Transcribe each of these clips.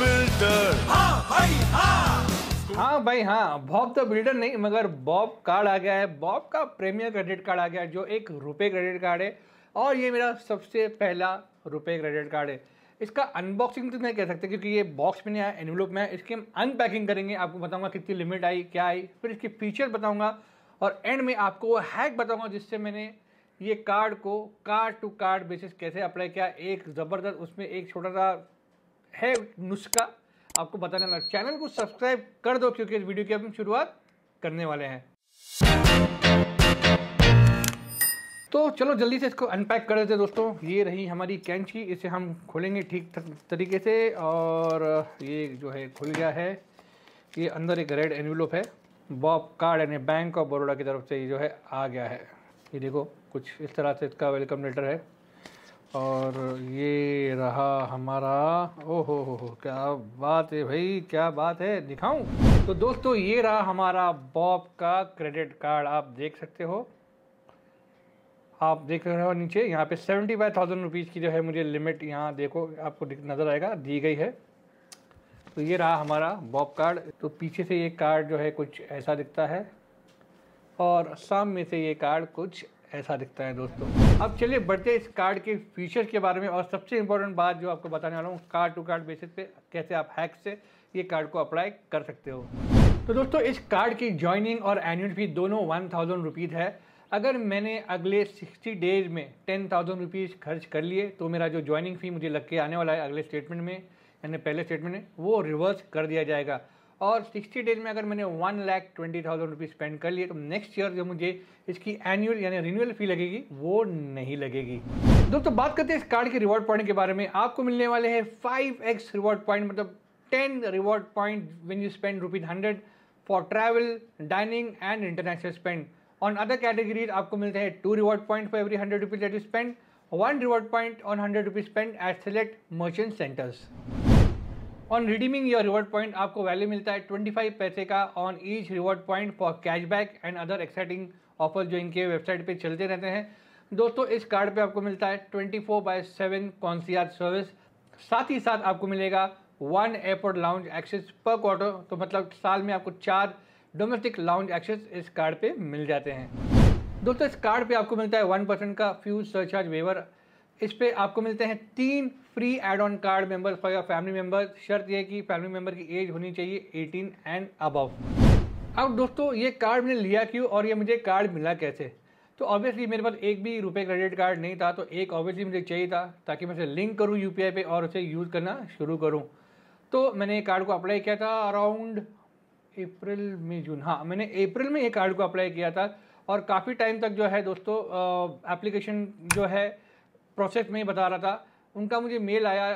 builder हाँ भाई हाँ हाँ भाई हाँ बॉब तो बिल्डर नहीं मगर बॉब कार्ड आ गया है बॉब का प्रीमियर क्रेडिट कार्ड आ गया है जो एक रुपए क्रेडिट कार्ड है और ये मेरा सबसे पहला रुपए क्रेडिट कार्ड है इसका अनबॉक्सिंग तो नहीं कह सकते क्योंकि ये बॉक्स में नहीं आया एनवलोप में है इसकी हम अनपैकिंग करेंगे आपको बताऊंगा कितनी लिमिट आई क्या आई फिर इसके फीचर बताऊंगा और एंड में आपको वो हैक बताऊंगा जिससे मैंने ये कार्ड को कार्ड टू कार्ड बेसिस कैसे अप्लाई किया एक ज़बरदस्त उसमें एक छोटा सा है नुस्खा आपको बताने वाला चैनल को सब्सक्राइब कर दो क्योंकि इस वीडियो की हम शुरुआत करने वाले हैं तो चलो जल्दी से इसको अनपैक कर देते दोस्तों ये रही हमारी कैंची इसे हम खोलेंगे ठीक तरीके से और ये जो है खुल गया है ये अंदर एक रेड एनवलोप है बॉप कार्ड यानी बैंक ऑफ बड़ौड़ा की तरफ से ये जो है आ गया है ये देखो कुछ इस तरह से इसका वेलकम लेटर है और ये रहा हमारा ओहो हो क्या बात है भाई क्या बात है दिखाऊं तो दोस्तों ये रहा हमारा बॉब का क्रेडिट कार्ड आप देख सकते हो आप देख रहे हो नीचे यहाँ पे सेवेंटी फाइव थाउजेंड रुपीज़ की जो है मुझे लिमिट यहाँ देखो आपको नज़र आएगा दी गई है तो ये रहा हमारा बॉब कार्ड तो पीछे से ये कार्ड जो है कुछ ऐसा दिखता है और सामने से ये कार्ड कुछ ऐसा दिखता है दोस्तों अब चलिए बढ़ते इस कार्ड के फीचर के बारे में और सबसे इम्पोर्टेंट बात जो आपको बताने वाला हूँ कार्ड टू कार्ड बेसिस पे कैसे आप हैक से ये कार्ड को अप्लाई कर सकते हो तो दोस्तों इस कार्ड की ज्वाइनिंग और एनुअल फी दोनों वन थाउजेंड रुपीज़ है अगर मैंने अगले सिक्सटी डेज में टेन थाउजेंड रुपीज़ खर्च कर लिए तो मेरा जो ज्वाइनिंग फ़ी मुझे लग के आने वाला है अगले स्टेटमेंट में यानी पहले स्टेटमेंट में वो रिवर्स कर दिया जाएगा और 60 डेज में अगर मैंने one lakh twenty thousand rupees spend कर लिए तो नेक्स्ट ईयर जो मुझे इसकी एनुअल यानी रिन्यूअल फी लगेगी वो नहीं लगेगी दोस्तों बात करते हैं इस कार्ड के रिवॉर्ड पॉइंट के बारे में आपको मिलने वाले हैं फाइव एक्स रिवॉर्ड पॉइंट मतलब ten reward point when you spend rupees hundred for travel dining and international spend on other categories आपको मिलते हैं two reward point for every hundred rupees that you spend one reward point on hundred rupees spend at select merchant centres on redeeming your reward point आपको value मिलता है twenty five पैसे का on each reward point for cashback and other exciting offer जो इनके website पे चलते रहते हैं दोस्तों इस कार्ड पे आपको मिलता है twenty four by seven concierge service साथ ही साथ आपको मिलेगा one airport lounge access per quarter तो मतलब साल में आपको चार डोमेस्टिक लाउंज एक्सेस इस कार्ड पे मिल जाते हैं दोस्तों इस कार्ड पे आपको मिलता है वन परसेंट का फ्यूज सरचार्ज वेवर इस पर आपको मिलते हैं तीन free add on card member for your family member शर्त यह कि फैमिली मेंबर की एज होनी चाहिए 18 एंड अबव अब दोस्तों ये कार्ड मैंने लिया क्यों और ये मुझे कार्ड मिला कैसे तो ऑब्वियसली मेरे पास एक भी रुपए क्रेडिट कार्ड नहीं था तो एक ऑब्वियसली मुझे चाहिए था ताकि मैं उसे लिंक करूँ यू पे और उसे यूज़ करना शुरू करूँ तो मैंने ये कार्ड को अप्लाई किया था अराउंड अप्रैल में जून हाँ मैंने अप्रैल में ये कार्ड को अप्लाई किया था और काफ़ी टाइम तक जो है दोस्तों एप्लीकेशन जो है प्रोसेस में ही बता रहा था उनका मुझे मेल आया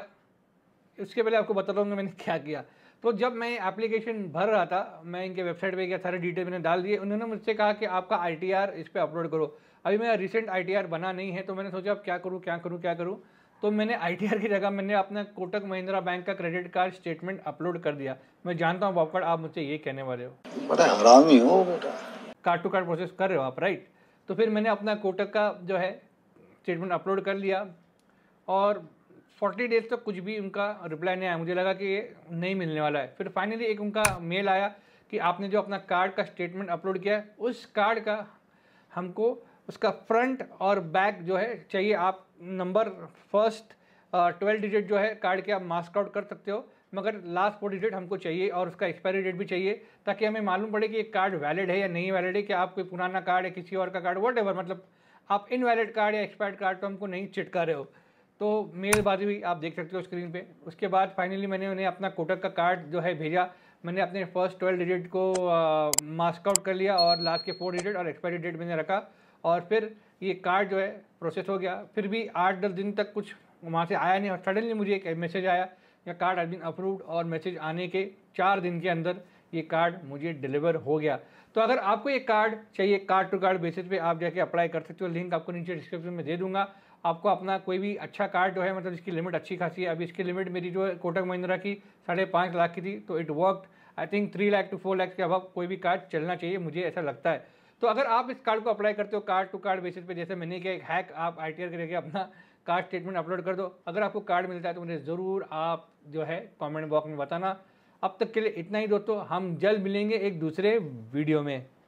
उसके पहले आपको बता दूँगा मैंने क्या किया तो जब मैं एप्लीकेशन भर रहा था मैं इनके वेबसाइट पे गया सारे डिटेल मैंने डाल दिए उन्होंने मुझसे कहा कि आपका आई इस पर अपलोड करो अभी मेरा रिसेंट आई बना नहीं है तो मैंने सोचा अब क्या करूँ क्या करूँ क्या करूँ तो मैंने आई की जगह मैंने अपना कोटक महिंद्रा बैंक का क्रेडिट कार्ड स्टेटमेंट अपलोड कर दिया मैं जानता हूँ बॉपकट आप मुझसे ये कहने वाले हो बड़ा हरामी हो बेटा कार्ड टू कार्ड प्रोसेस कर रहे हो आप राइट तो फिर मैंने अपना कोटक का जो है स्टेटमेंट अपलोड कर लिया और फोर्टी डेज तक कुछ भी उनका रिप्लाई नहीं आया मुझे लगा कि ये नहीं मिलने वाला है फिर फाइनली एक उनका मेल आया कि आपने जो अपना कार्ड का स्टेटमेंट अपलोड किया है उस कार्ड का हमको उसका फ्रंट और बैक जो है चाहिए आप नंबर फर्स्ट ट्वेल्व डिजिट जो है कार्ड के आप मास्क आउट कर सकते हो मगर लास्ट फोर डिजिट हमको चाहिए और उसका एक्सपायरी डेट भी चाहिए ताकि हमें मालूम पड़े कि ये कार्ड वैलिड है या नहीं वैलिड है कि आप कोई पुराना कार्ड है किसी और का कार्ड वट मतलब आप इनवैलिड कार्ड या एक्सपायर्ड कार्ड तो हमको नहीं चिटका रहे हो तो मेलबाजी भी आप देख सकते हो स्क्रीन पे उसके बाद फाइनली मैंने उन्हें अपना कोटक का कार्ड जो है भेजा मैंने अपने फर्स्ट ट्वेल्व डिजिट को मास्क आउट कर लिया और लास्ट के फोर डिजिट और एक्सपायरी डेट मैंने रखा और फिर ये कार्ड जो है प्रोसेस हो गया फिर भी आठ दस दिन तक कुछ वहाँ से आया नहीं और सडनली मुझे एक मैसेज आया या कार्ड हैज़ बीन अप्रूव्ड और मैसेज आने के चार दिन के अंदर ये कार्ड मुझे डिलीवर हो गया तो अगर आपको ये कार्ड चाहिए कार्ड टू कार्ड बेसिस पे आप जाके अप्लाई कर सकते हो लिंक आपको नीचे डिस्क्रिप्शन में दे दूंगा आपको अपना कोई भी अच्छा कार्ड जो है मतलब इसकी लिमिट अच्छी खासी है अभी इसकी लिमिट मेरी जो है कोटक महिंद्रा की साढ़े पाँच लाख की थी तो it work I think three lakh to four lakh के अभाव कोई भी कार्ड चलना चाहिए मुझे ऐसा लगता है तो अगर आप इस कार्ड को अप्लाई करते हो कार्ड टू कार्ड बेसिस पे जैसे मैंने किया एक हैक आप आई टी करके अपना कार्ड स्टेटमेंट अपलोड कर दो अगर आपको कार्ड मिलता है तो मुझे ज़रूर आप जो है कॉमेंट बॉक्स में बताना अब तक के लिए इतना ही दोस्तों हम जल्द मिलेंगे एक दूसरे वीडियो में